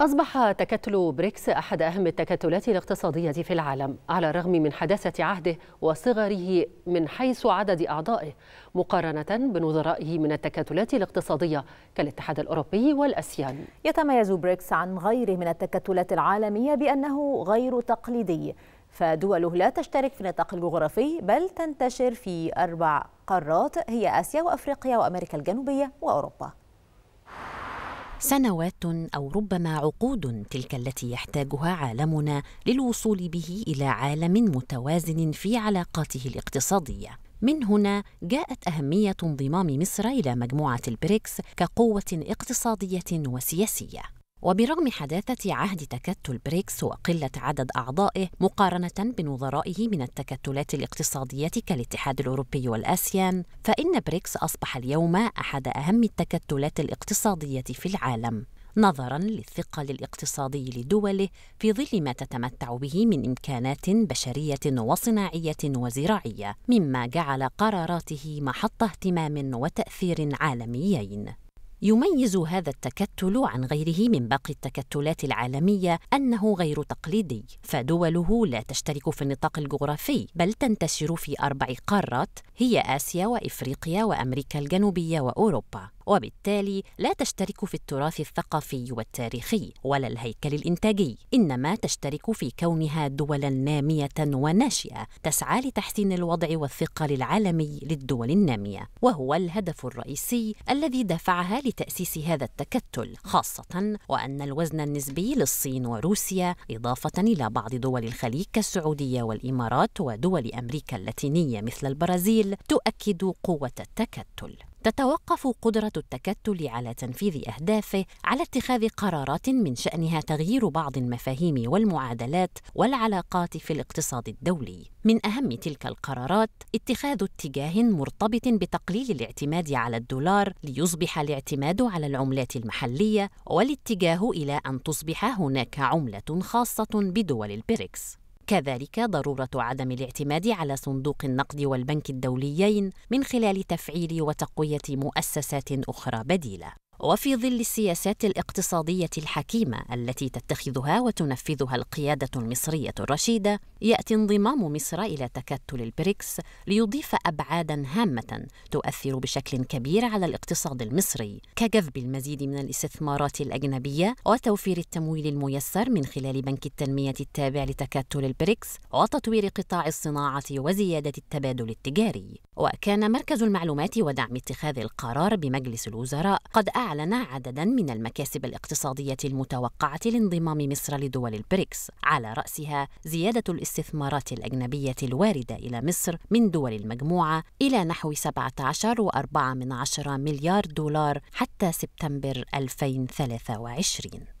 أصبح تكتل بريكس أحد أهم التكتلات الاقتصادية في العالم على الرغم من حداثة عهده وصغره من حيث عدد أعضائه مقارنة بنظرائه من التكتلات الاقتصادية كالاتحاد الأوروبي والأسيان يتميز بريكس عن غيره من التكتلات العالمية بأنه غير تقليدي فدوله لا تشترك في نطاق الجغرافي بل تنتشر في أربع قارات هي آسيا وأفريقيا وأمريكا الجنوبية وأوروبا سنوات او ربما عقود تلك التي يحتاجها عالمنا للوصول به الى عالم متوازن في علاقاته الاقتصاديه من هنا جاءت اهميه انضمام مصر الى مجموعه البريكس كقوه اقتصاديه وسياسيه وبرغم حداثة عهد تكتل بريكس وقلة عدد أعضائه مقارنة بنظرائه من التكتلات الاقتصادية كالاتحاد الأوروبي والآسيان فإن بريكس أصبح اليوم أحد أهم التكتلات الاقتصادية في العالم نظرا للثقل الاقتصادي لدوله في ظل ما تتمتع به من امكانات بشريه وصناعيه وزراعيه مما جعل قراراته محط اهتمام وتاثير عالميين يميز هذا التكتل عن غيره من باقي التكتلات العالميه انه غير تقليدي فدوله لا تشترك في النطاق الجغرافي بل تنتشر في اربع قارات هي اسيا وافريقيا وامريكا الجنوبيه واوروبا وبالتالي لا تشترك في التراث الثقافي والتاريخي ولا الهيكل الانتاجي انما تشترك في كونها دولا ناميه وناشئه تسعى لتحسين الوضع والثقل العالمي للدول الناميه وهو الهدف الرئيسي الذي دفعها لتاسيس هذا التكتل خاصه وان الوزن النسبي للصين وروسيا اضافه الى بعض دول الخليج كالسعوديه والامارات ودول امريكا اللاتينيه مثل البرازيل تؤكد قوه التكتل تتوقف قدرة التكتل على تنفيذ أهدافه على اتخاذ قرارات من شأنها تغيير بعض المفاهيم والمعادلات والعلاقات في الاقتصاد الدولي. من أهم تلك القرارات اتخاذ اتجاه مرتبط بتقليل الاعتماد على الدولار ليصبح الاعتماد على العملات المحلية والاتجاه إلى أن تصبح هناك عملة خاصة بدول البريكس. كذلك ضروره عدم الاعتماد على صندوق النقد والبنك الدوليين من خلال تفعيل وتقويه مؤسسات اخرى بديله وفي ظل السياسات الاقتصاديه الحكيمه التي تتخذها وتنفذها القياده المصريه الرشيده ياتي انضمام مصر الى تكتل البريكس ليضيف ابعادا هامه تؤثر بشكل كبير على الاقتصاد المصري كجذب المزيد من الاستثمارات الاجنبيه وتوفير التمويل الميسر من خلال بنك التنميه التابع لتكتل البريكس وتطوير قطاع الصناعه وزياده التبادل التجاري وكان مركز المعلومات ودعم اتخاذ القرار بمجلس الوزراء قد أعلن أعلن عددا من المكاسب الاقتصادية المتوقعة لانضمام مصر لدول البريكس على رأسها زيادة الاستثمارات الأجنبية الواردة إلى مصر من دول المجموعة إلى نحو 17.4 مليار دولار حتى سبتمبر 2023